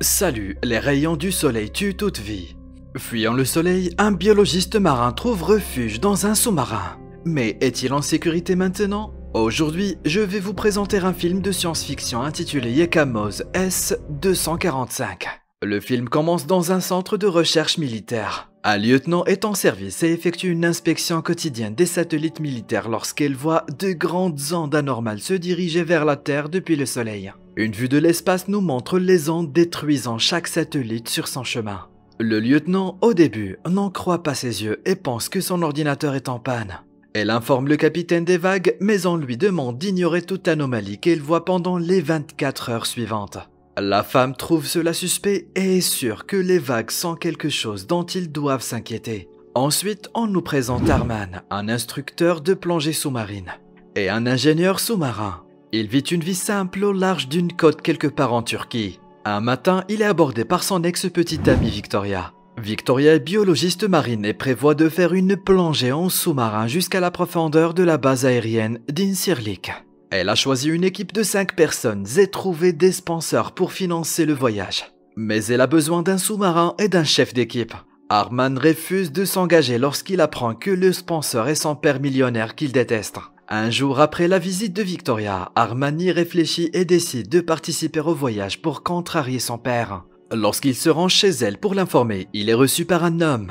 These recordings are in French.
Salut, les rayons du soleil tuent toute vie. Fuyant le soleil, un biologiste marin trouve refuge dans un sous-marin. Mais est-il en sécurité maintenant Aujourd'hui, je vais vous présenter un film de science-fiction intitulé Yekamos S-245. Le film commence dans un centre de recherche militaire. Un lieutenant est en service et effectue une inspection quotidienne des satellites militaires lorsqu'il voit de grandes ondes anormales se diriger vers la Terre depuis le Soleil. Une vue de l'espace nous montre les ondes détruisant chaque satellite sur son chemin. Le lieutenant, au début, n'en croit pas ses yeux et pense que son ordinateur est en panne. Elle informe le capitaine des vagues, mais on lui demande d'ignorer toute anomalie qu'elle voit pendant les 24 heures suivantes. La femme trouve cela suspect et est sûre que les vagues sont quelque chose dont ils doivent s'inquiéter. Ensuite, on nous présente Arman, un instructeur de plongée sous-marine, et un ingénieur sous-marin, il vit une vie simple au large d'une côte quelque part en Turquie. Un matin, il est abordé par son ex-petite amie Victoria. Victoria est biologiste marine et prévoit de faire une plongée en sous-marin jusqu'à la profondeur de la base aérienne d'Insirlik. Elle a choisi une équipe de 5 personnes et trouvé des sponsors pour financer le voyage. Mais elle a besoin d'un sous-marin et d'un chef d'équipe. Arman refuse de s'engager lorsqu'il apprend que le sponsor est son père millionnaire qu'il déteste. Un jour après la visite de Victoria, Armani réfléchit et décide de participer au voyage pour contrarier son père. Lorsqu'il se rend chez elle pour l'informer, il est reçu par un homme.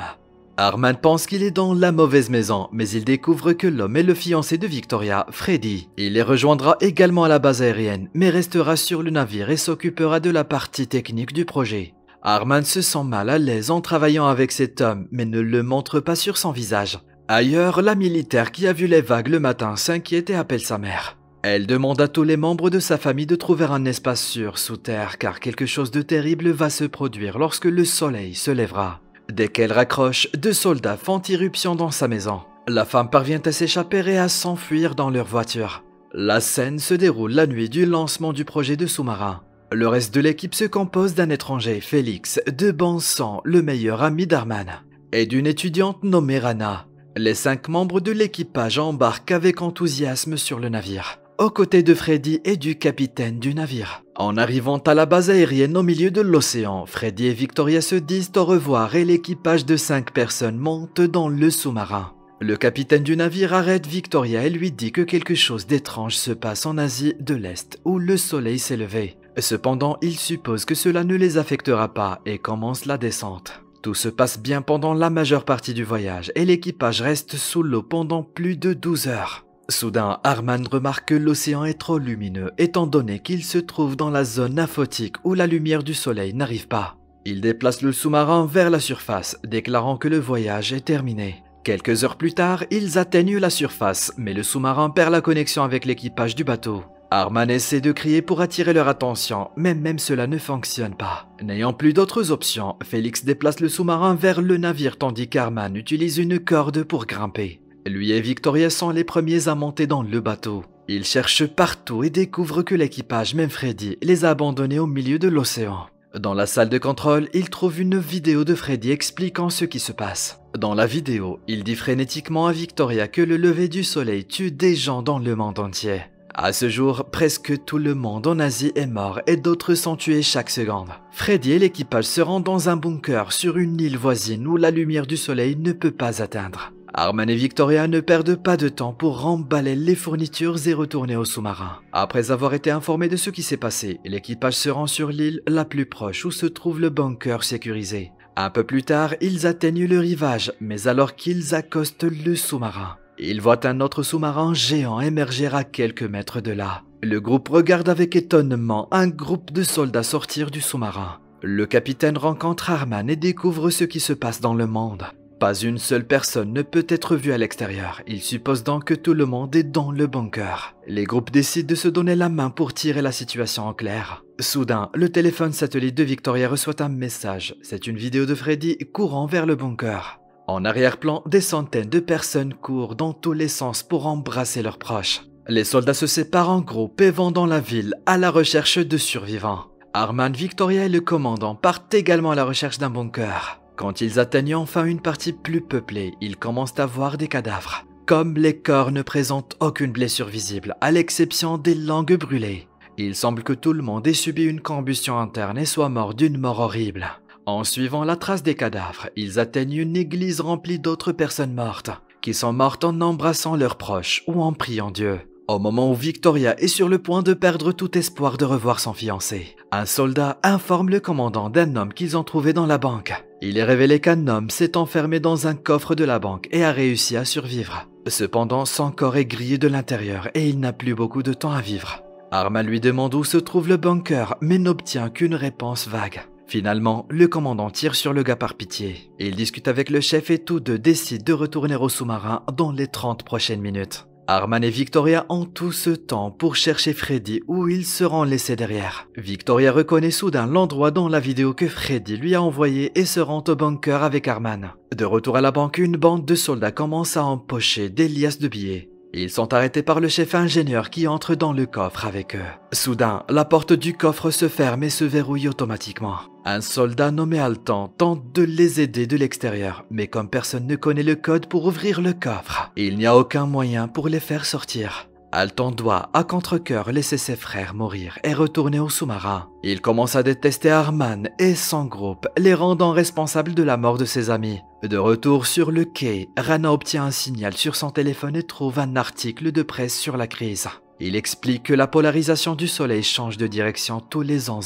Arman pense qu'il est dans la mauvaise maison, mais il découvre que l'homme est le fiancé de Victoria, Freddy. Il les rejoindra également à la base aérienne, mais restera sur le navire et s'occupera de la partie technique du projet. Arman se sent mal à l'aise en travaillant avec cet homme, mais ne le montre pas sur son visage. Ailleurs, la militaire qui a vu les vagues le matin s'inquiète et appelle sa mère. Elle demande à tous les membres de sa famille de trouver un espace sûr sous terre car quelque chose de terrible va se produire lorsque le soleil se lèvera. Dès qu'elle raccroche, deux soldats font irruption dans sa maison. La femme parvient à s'échapper et à s'enfuir dans leur voiture. La scène se déroule la nuit du lancement du projet de sous-marin. Le reste de l'équipe se compose d'un étranger, Félix, de sang, le meilleur ami d'Arman, et d'une étudiante nommée Rana. Les cinq membres de l'équipage embarquent avec enthousiasme sur le navire, aux côtés de Freddy et du capitaine du navire. En arrivant à la base aérienne au milieu de l'océan, Freddy et Victoria se disent au revoir et l'équipage de cinq personnes monte dans le sous-marin. Le capitaine du navire arrête Victoria et lui dit que quelque chose d'étrange se passe en Asie de l'Est où le soleil s'est levé. Cependant, il suppose que cela ne les affectera pas et commence la descente. Tout se passe bien pendant la majeure partie du voyage et l'équipage reste sous l'eau pendant plus de 12 heures. Soudain, Arman remarque que l'océan est trop lumineux étant donné qu'il se trouve dans la zone aphotique où la lumière du soleil n'arrive pas. Il déplace le sous-marin vers la surface, déclarant que le voyage est terminé. Quelques heures plus tard, ils atteignent la surface, mais le sous-marin perd la connexion avec l'équipage du bateau. Arman essaie de crier pour attirer leur attention, mais même cela ne fonctionne pas. N'ayant plus d'autres options, Félix déplace le sous-marin vers le navire tandis qu'Arman utilise une corde pour grimper. Lui et Victoria sont les premiers à monter dans le bateau. Ils cherchent partout et découvrent que l'équipage, même Freddy, les a abandonnés au milieu de l'océan. Dans la salle de contrôle, ils trouvent une vidéo de Freddy expliquant ce qui se passe. Dans la vidéo, il dit frénétiquement à Victoria que le lever du soleil tue des gens dans le monde entier. À ce jour, presque tout le monde en Asie est mort et d'autres sont tués chaque seconde. Freddy et l'équipage se rendent dans un bunker sur une île voisine où la lumière du soleil ne peut pas atteindre. Arman et Victoria ne perdent pas de temps pour remballer les fournitures et retourner au sous-marin. Après avoir été informés de ce qui s'est passé, l'équipage se rend sur l'île la plus proche où se trouve le bunker sécurisé. Un peu plus tard, ils atteignent le rivage, mais alors qu'ils accostent le sous-marin, il voit un autre sous-marin géant émerger à quelques mètres de là. Le groupe regarde avec étonnement un groupe de soldats sortir du sous-marin. Le capitaine rencontre Harman et découvre ce qui se passe dans le monde. Pas une seule personne ne peut être vue à l'extérieur. Il suppose donc que tout le monde est dans le bunker. Les groupes décident de se donner la main pour tirer la situation en clair. Soudain, le téléphone satellite de Victoria reçoit un message. C'est une vidéo de Freddy courant vers le bunker. En arrière-plan, des centaines de personnes courent dans tous les sens pour embrasser leurs proches. Les soldats se séparent en groupe et vont dans la ville à la recherche de survivants. Arman, Victoria et le commandant partent également à la recherche d'un bunker. Quand ils atteignent enfin une partie plus peuplée, ils commencent à voir des cadavres. Comme les corps ne présentent aucune blessure visible, à l'exception des langues brûlées, il semble que tout le monde ait subi une combustion interne et soit mort d'une mort horrible. En suivant la trace des cadavres, ils atteignent une église remplie d'autres personnes mortes, qui sont mortes en embrassant leurs proches ou en priant Dieu. Au moment où Victoria est sur le point de perdre tout espoir de revoir son fiancé, un soldat informe le commandant d'un homme qu'ils ont trouvé dans la banque. Il est révélé qu'un homme s'est enfermé dans un coffre de la banque et a réussi à survivre. Cependant, son corps est grillé de l'intérieur et il n'a plus beaucoup de temps à vivre. Arma lui demande où se trouve le bunker mais n'obtient qu'une réponse vague. Finalement, le commandant tire sur le gars par pitié. Il discute avec le chef et tous deux décident de retourner au sous-marin dans les 30 prochaines minutes. Arman et Victoria ont tout ce temps pour chercher Freddy où ils seront laissés derrière. Victoria reconnaît soudain l'endroit dans la vidéo que Freddy lui a envoyée et se rend au bunker avec Arman. De retour à la banque, une bande de soldats commence à empocher des liasses de billets. Ils sont arrêtés par le chef ingénieur qui entre dans le coffre avec eux. Soudain, la porte du coffre se ferme et se verrouille automatiquement. Un soldat nommé Altan tente de les aider de l'extérieur, mais comme personne ne connaît le code pour ouvrir le coffre, il n'y a aucun moyen pour les faire sortir. Alton doit, à contre-coeur, laisser ses frères mourir et retourner au sous-marin. Il commence à détester Arman et son groupe, les rendant responsables de la mort de ses amis. De retour sur le quai, Rana obtient un signal sur son téléphone et trouve un article de presse sur la crise. Il explique que la polarisation du soleil change de direction tous les ans.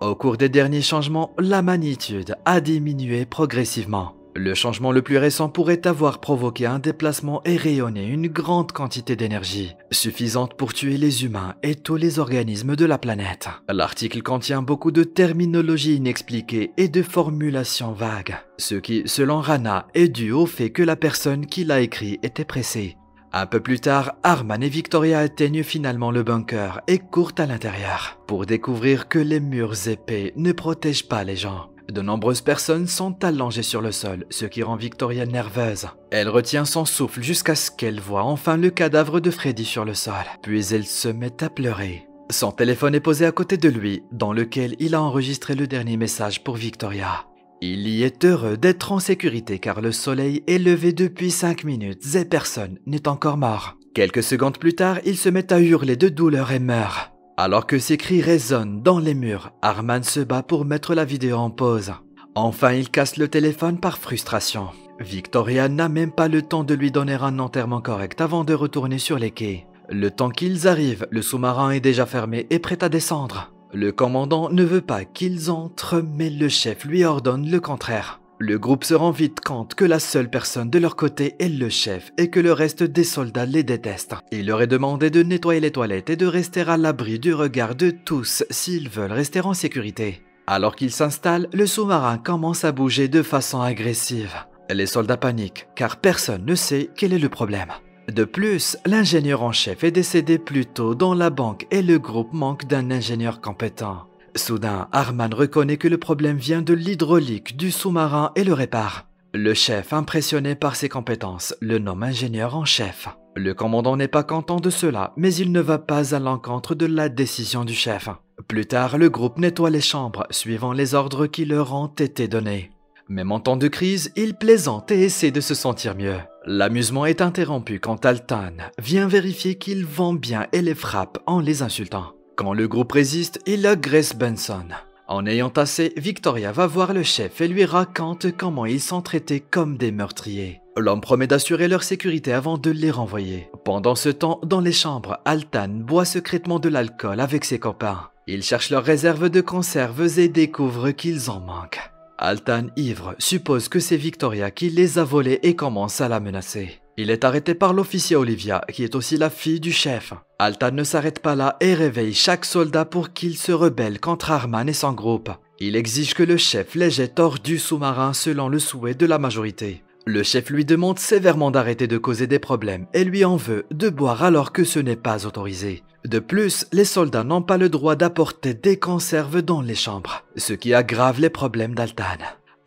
Au cours des derniers changements, la magnitude a diminué progressivement. Le changement le plus récent pourrait avoir provoqué un déplacement et rayonné une grande quantité d'énergie, suffisante pour tuer les humains et tous les organismes de la planète. L'article contient beaucoup de terminologie inexpliquée et de formulations vagues, ce qui, selon Rana, est dû au fait que la personne qui l'a écrit était pressée. Un peu plus tard, Arman et Victoria atteignent finalement le bunker et courent à l'intérieur, pour découvrir que les murs épais ne protègent pas les gens. De nombreuses personnes sont allongées sur le sol, ce qui rend Victoria nerveuse. Elle retient son souffle jusqu'à ce qu'elle voit enfin le cadavre de Freddy sur le sol, puis elle se met à pleurer. Son téléphone est posé à côté de lui, dans lequel il a enregistré le dernier message pour Victoria. Il y est heureux d'être en sécurité car le soleil est levé depuis 5 minutes et personne n'est encore mort. Quelques secondes plus tard, il se met à hurler de douleur et meurt. Alors que ses cris résonnent dans les murs, Arman se bat pour mettre la vidéo en pause. Enfin, il casse le téléphone par frustration. Victoria n'a même pas le temps de lui donner un enterrement correct avant de retourner sur les quais. Le temps qu'ils arrivent, le sous-marin est déjà fermé et prêt à descendre. Le commandant ne veut pas qu'ils entrent, mais le chef lui ordonne le contraire. Le groupe se rend vite compte que la seule personne de leur côté est le chef et que le reste des soldats les détestent. Il leur est demandé de nettoyer les toilettes et de rester à l'abri du regard de tous s'ils veulent rester en sécurité. Alors qu'ils s'installent, le sous-marin commence à bouger de façon agressive. Les soldats paniquent car personne ne sait quel est le problème. De plus, l'ingénieur en chef est décédé plus tôt dans la banque et le groupe manque d'un ingénieur compétent. Soudain, Arman reconnaît que le problème vient de l'hydraulique du sous-marin et le répare. Le chef, impressionné par ses compétences, le nomme ingénieur en chef. Le commandant n'est pas content de cela, mais il ne va pas à l'encontre de la décision du chef. Plus tard, le groupe nettoie les chambres, suivant les ordres qui leur ont été donnés. Même en temps de crise, ils plaisante et essaient de se sentir mieux. L'amusement est interrompu quand Altan vient vérifier qu'ils vont bien et les frappe en les insultant. Quand le groupe résiste, il agresse Benson. En ayant assez, Victoria va voir le chef et lui raconte comment ils sont traités comme des meurtriers. L'homme promet d'assurer leur sécurité avant de les renvoyer. Pendant ce temps, dans les chambres, Altan boit secrètement de l'alcool avec ses copains. Ils cherchent leurs réserves de conserves et découvrent qu'ils en manquent. Altan, ivre, suppose que c'est Victoria qui les a volés et commence à la menacer. Il est arrêté par l'officier Olivia, qui est aussi la fille du chef. Altan ne s'arrête pas là et réveille chaque soldat pour qu'il se rebelle contre Arman et son groupe. Il exige que le chef les jette hors du sous-marin selon le souhait de la majorité. Le chef lui demande sévèrement d'arrêter de causer des problèmes et lui en veut de boire alors que ce n'est pas autorisé. De plus, les soldats n'ont pas le droit d'apporter des conserves dans les chambres, ce qui aggrave les problèmes d'Altan.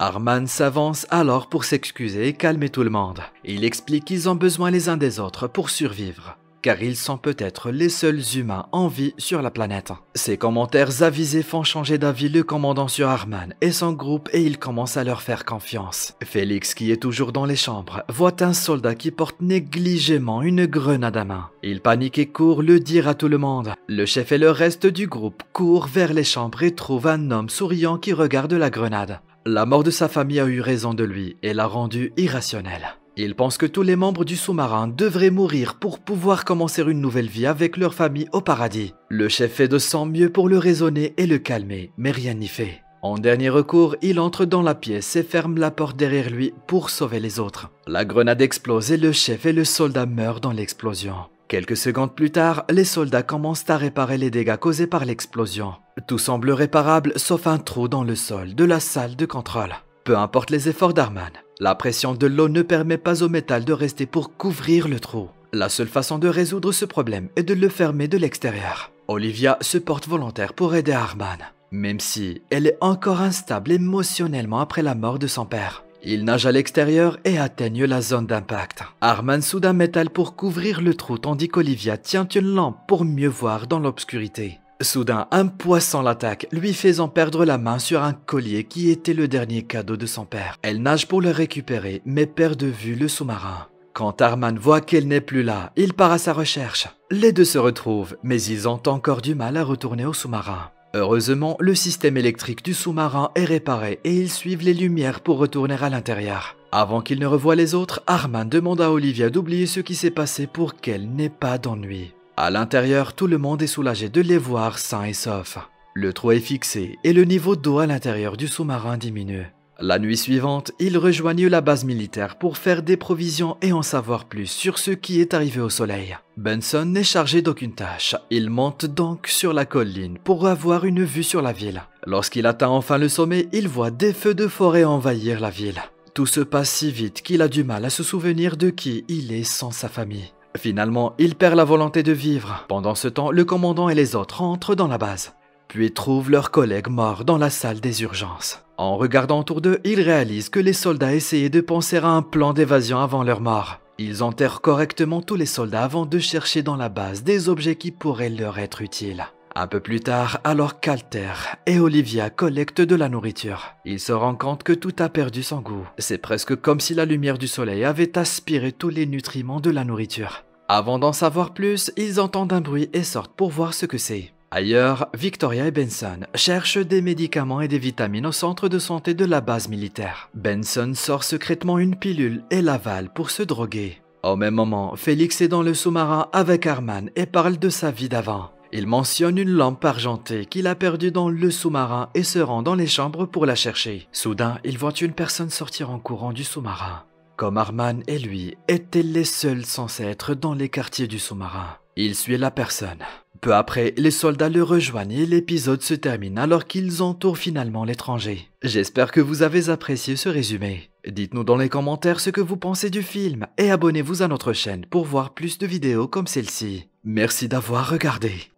Arman s'avance alors pour s'excuser et calmer tout le monde. Il explique qu'ils ont besoin les uns des autres pour survivre, car ils sont peut-être les seuls humains en vie sur la planète. Ces commentaires avisés font changer d'avis le commandant sur Arman et son groupe et il commence à leur faire confiance. Félix, qui est toujours dans les chambres, voit un soldat qui porte négligemment une grenade à main. Il panique et court le dire à tout le monde. Le chef et le reste du groupe courent vers les chambres et trouvent un homme souriant qui regarde la grenade. La mort de sa famille a eu raison de lui et l'a rendu irrationnel. Il pense que tous les membres du sous-marin devraient mourir pour pouvoir commencer une nouvelle vie avec leur famille au paradis. Le chef fait de son mieux pour le raisonner et le calmer, mais rien n'y fait. En dernier recours, il entre dans la pièce et ferme la porte derrière lui pour sauver les autres. La grenade explose et le chef et le soldat meurent dans l'explosion. Quelques secondes plus tard, les soldats commencent à réparer les dégâts causés par l'explosion. Tout semble réparable sauf un trou dans le sol de la salle de contrôle. Peu importe les efforts d'Arman, la pression de l'eau ne permet pas au métal de rester pour couvrir le trou. La seule façon de résoudre ce problème est de le fermer de l'extérieur. Olivia se porte volontaire pour aider Arman, même si elle est encore instable émotionnellement après la mort de son père. Ils nagent à l'extérieur et atteignent la zone d'impact. Arman soude un métal pour couvrir le trou tandis qu'Olivia tient une lampe pour mieux voir dans l'obscurité. Soudain, un poisson l'attaque, lui faisant perdre la main sur un collier qui était le dernier cadeau de son père. Elle nage pour le récupérer, mais perd de vue le sous-marin. Quand Arman voit qu'elle n'est plus là, il part à sa recherche. Les deux se retrouvent, mais ils ont encore du mal à retourner au sous-marin. Heureusement, le système électrique du sous-marin est réparé et ils suivent les lumières pour retourner à l'intérieur. Avant qu'il ne revoient les autres, Arman demande à Olivia d'oublier ce qui s'est passé pour qu'elle n'ait pas d'ennui. À l'intérieur, tout le monde est soulagé de les voir sains et saufs. Le trou est fixé et le niveau d'eau à l'intérieur du sous-marin diminue. La nuit suivante, ils rejoignent la base militaire pour faire des provisions et en savoir plus sur ce qui est arrivé au soleil. Benson n'est chargé d'aucune tâche, il monte donc sur la colline pour avoir une vue sur la ville. Lorsqu'il atteint enfin le sommet, il voit des feux de forêt envahir la ville. Tout se passe si vite qu'il a du mal à se souvenir de qui il est sans sa famille. Finalement, il perd la volonté de vivre. Pendant ce temps, le commandant et les autres entrent dans la base, puis trouvent leurs collègues morts dans la salle des urgences. En regardant autour d'eux, ils réalisent que les soldats essayaient de penser à un plan d'évasion avant leur mort. Ils enterrent correctement tous les soldats avant de chercher dans la base des objets qui pourraient leur être utiles. Un peu plus tard, alors Calter et Olivia collectent de la nourriture, ils se rendent compte que tout a perdu son goût. C'est presque comme si la lumière du soleil avait aspiré tous les nutriments de la nourriture. Avant d'en savoir plus, ils entendent un bruit et sortent pour voir ce que c'est. Ailleurs, Victoria et Benson cherchent des médicaments et des vitamines au centre de santé de la base militaire. Benson sort secrètement une pilule et l'avale pour se droguer. Au même moment, Félix est dans le sous-marin avec Arman et parle de sa vie d'avant. Il mentionne une lampe argentée qu'il a perdue dans le sous-marin et se rend dans les chambres pour la chercher. Soudain, il voit une personne sortir en courant du sous-marin. Comme Arman et lui étaient les seuls censés être dans les quartiers du sous-marin. Il suit la personne. Peu après, les soldats le rejoignent et l'épisode se termine alors qu'ils entourent finalement l'étranger. J'espère que vous avez apprécié ce résumé. Dites-nous dans les commentaires ce que vous pensez du film et abonnez-vous à notre chaîne pour voir plus de vidéos comme celle-ci. Merci d'avoir regardé.